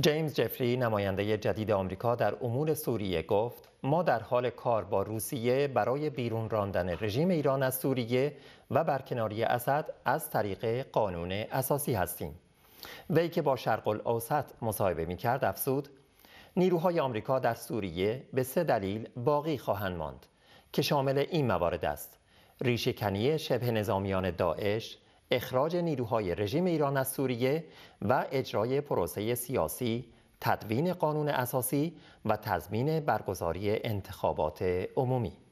جیمز جفری نماینده جدید آمریکا در امور سوریه گفت ما در حال کار با روسیه برای بیرون راندن رژیم ایران از سوریه و برکناری اسد از طریق قانون اساسی هستیم وی که با شرق الاوسط مصاحبه می کرد افسود نیروهای آمریکا در سوریه به سه دلیل باقی خواهند ماند که شامل این موارد است ریشه شبه نظامیان داعش اخراج نیروهای رژیم ایران از سوریه و اجرای پروسه سیاسی تدوین قانون اساسی و تضمین برگزاری انتخابات عمومی